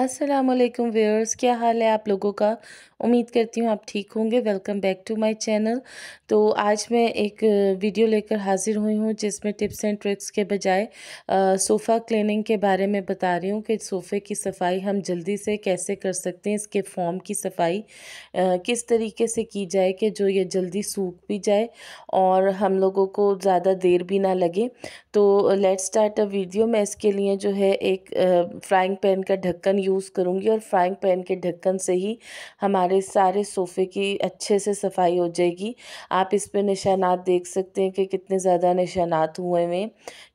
अस्सलाम वालेकुम व्यूअर्स क्या हाल है आप लोगों का उम्मीद करती हूँ आप ठीक होंगे welcome back to my channel तो आज मैं एक वीडियो लेकर हाज़िर हुई हूँ जिसमें टिप्स एंड ट्रिक्स के बजाय सोफ़ा क्लीनिंग के बारे में बता रही हूँ कि सोफ़े की सफ़ाई हम जल्दी से कैसे कर सकते हैं इसके फॉर्म की सफ़ाई किस तरीके से की जाए कि जो ये जल्दी सूख भी जाए और हम लोगों को ज़्यादा देर भी ना लगे तो लेट स्टार्ट अ वीडियो मैं इसके लिए जो है एक फ्राइंग पैन का ढक्कन यूज़ करूँगी और फ्राइंग पैन के ढक्कन से ही हमारे सारे सोफ़े की अच्छे से सफाई हो जाएगी आप इस पर निशानात देख सकते हैं कि कितने ज़्यादा निशानात हुए हैं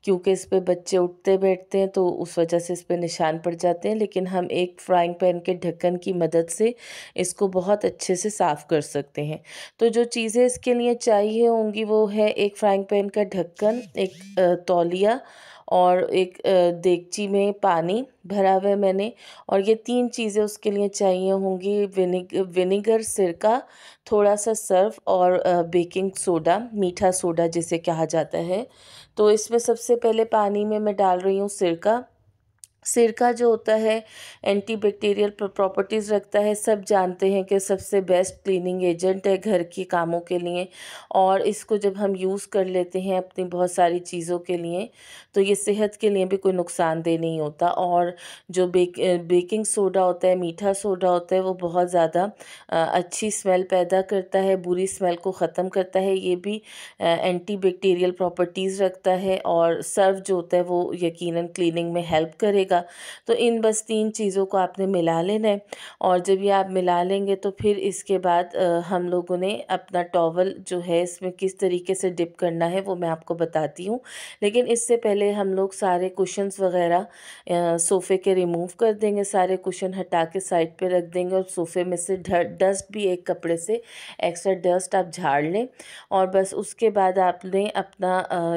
क्योंकि इस पर बच्चे उठते बैठते हैं तो उस वजह से इस पर निशान पड़ जाते हैं लेकिन हम एक फ्राइंग पैन के ढक्कन की मदद से इसको बहुत अच्छे से साफ़ कर सकते हैं तो जो चीज़ें इसके लिए चाहिए होंगी वो है एक फ्राइंग पैन का ढक्कन एक तौलिया और एक देगची में पानी भरा हुआ है मैंने और ये तीन चीज़ें उसके लिए चाहिए होंगी विनेग विनेगर सिरका थोड़ा सा सर्फ और बेकिंग सोडा मीठा सोडा जिसे कहा जाता है तो इसमें सबसे पहले पानी में मैं डाल रही हूँ सिरका सिरका जो होता है एंटीबैक्टीरियल प्रॉपर्टीज़ रखता है सब जानते हैं कि सबसे बेस्ट क्लीनिंग एजेंट है घर के कामों के लिए और इसको जब हम यूज़ कर लेते हैं अपनी बहुत सारी चीज़ों के लिए तो ये सेहत के लिए भी कोई नुकसानदेह नहीं होता और जो बेक बेकिंग सोडा होता है मीठा सोडा होता है वो बहुत ज़्यादा अच्छी स्मेल पैदा करता है बुरी स्मेल को ख़त्म करता है ये भी बैक्टीरियल प्रॉपर्टीज़ रखता है और सर्व जो होता है वो यकीन क्लिनिंग में हेल्प करेगा लीजिएगा तो इन बस तीन चीज़ों को आपने मिला लेना है और जब ये आप मिला लेंगे तो फिर इसके बाद हम लोगों ने अपना टॉवल जो है इसमें किस तरीके से डिप करना है वो मैं आपको बताती हूँ लेकिन इससे पहले हम लोग सारे कुशन्स वगैरह सोफ़े के रिमूव कर देंगे सारे कुशन हटा के साइड पर रख देंगे और सोफ़े में से डस्ट भी एक कपड़े से एक्स्ट्रा डस्ट आप झाड़ लें और बस उसके बाद आपने अपना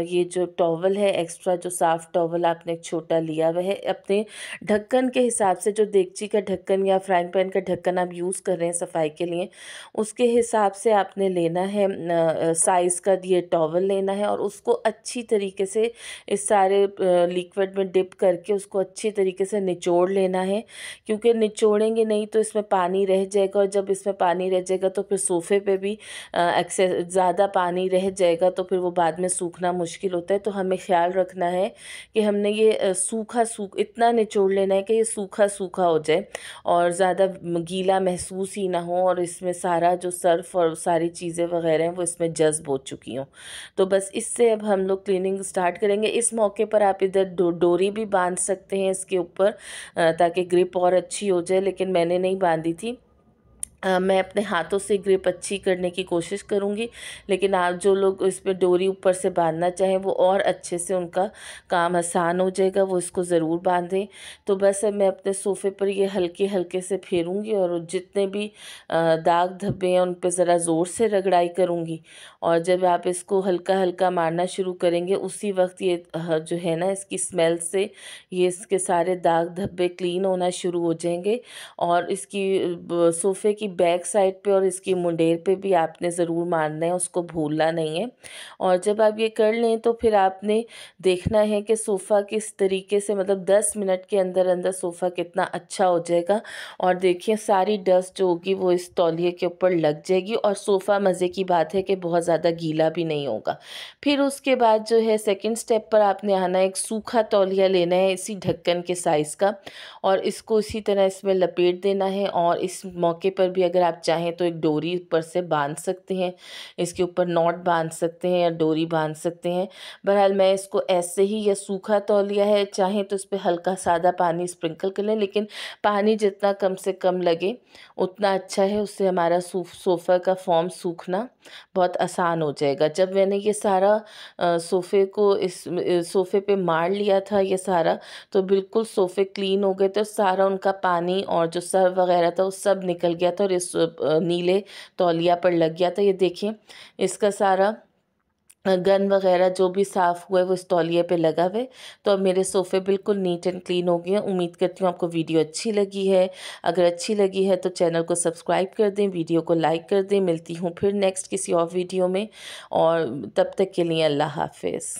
ये जो टॉवल है एक्स्ट्रा जो साफ़ टॉवल आपने एक छोटा लिया वह है अब अपने ढक्कन के हिसाब से जो देगची का ढक्कन या फ्राइंग पैन का ढक्कन आप यूज़ कर रहे हैं सफाई के लिए उसके हिसाब से आपने लेना है साइज़ का ये टॉवल लेना है और उसको अच्छी तरीके से इस सारे लिक्विड में डिप करके उसको अच्छी तरीके से निचोड़ लेना है क्योंकि निचोड़ेंगे नहीं तो इसमें पानी रह जाएगा और जब इसमें पानी रह जाएगा तो फिर सोफ़े पे भी एक्सेस ज़्यादा पानी रह जाएगा तो फिर वो बाद में सूखना मुश्किल होता है तो हमें ख्याल रखना है कि हमने ये सूखा सूख इतना निचोड़ लेना है कि ये सूखा सूखा हो जाए और ज़्यादा गीला महसूस ही ना हो और इसमें सारा जो सर्फ और सारी चीज़ें वगैरह हैं वो इसमें जज्ब हो चुकी हों तो बस इससे अब हम लोग क्लिनिंग स्टार्ट करेंगे इस मौके पर आप इधर डो, डोरी भी बांध सकते हैं इसके ऊपर ताकि ग्रिप और अच्छी हो जाए लेकिन मैंने नहीं बांधी थी आ, मैं अपने हाथों से ग्रिप अच्छी करने की कोशिश करूँगी लेकिन आप जो लोग इस पर डोरी ऊपर से बांधना चाहें वो और अच्छे से उनका काम आसान हो जाएगा वो इसको ज़रूर बांधें तो बस मैं अपने सोफ़े पर ये हल्के हल्के से फेरूँगी और जितने भी आ, दाग धब्बे हैं उन पर ज़रा ज़ोर से रगड़ाई करूँगी और जब आप इसको हल्का हल्का मारना शुरू करेंगे उसी वक्त ये जो है ना इसकी स्मेल से ये इसके सारे दाग धब्बे क्लीन होना शुरू हो जाएंगे और इसकी सोफ़े की बैक साइड पे और इसकी मुंडेर पे भी आपने ज़रूर मारना है उसको भूलना नहीं है और जब आप ये कर लें तो फिर आपने देखना है कि सोफ़ा किस तरीके से मतलब दस मिनट के अंदर अंदर सोफ़ा कितना अच्छा हो जाएगा और देखिए सारी डस्ट जो होगी वो इस तौलिए के ऊपर लग जाएगी और सोफ़ा मज़े की बात है कि बहुत ज़्यादा गीला भी नहीं होगा फिर उसके बाद जो है सेकेंड स्टेप पर आपने आना एक सूखा तौलिया लेना है इसी ढक्कन के साइज़ का और इसको इसी तरह इसमें लपेट देना है और इस मौके पर भी अगर आप चाहें तो एक डोरी ऊपर से बांध सकते हैं इसके ऊपर नॉट बांध सकते हैं या डोरी बांध सकते हैं बहरहाल मैं इसको ऐसे ही या सूखा तौलिया है चाहें तो इस पर हल्का सादा पानी स्प्रिंकल कर लें लेकिन पानी जितना कम से कम लगे उतना अच्छा है उससे हमारा सोफ़ा का फॉर्म सूखना बहुत आसान हो जाएगा जब मैंने ये सारा सोफ़े को इस सोफ़े पे मार लिया था ये सारा तो बिल्कुल सोफ़े क्लीन हो गए थे सारा उनका पानी और जो सर वगैरह था वो सब निकल गया था और इस नीले तौलिया पर लग गया था ये देखें इसका सारा गन वगैरह जो भी साफ़ हुआ है वो इस तौलिए पे लगा हुआ है तो अब मेरे सोफ़े बिल्कुल नीट एंड क्लीन हो गए हैं उम्मीद करती हूँ आपको वीडियो अच्छी लगी है अगर अच्छी लगी है तो चैनल को सब्सक्राइब कर दें वीडियो को लाइक कर दें मिलती हूँ फिर नेक्स्ट किसी और वीडियो में और तब तक के लिए अल्लाह हाफिज़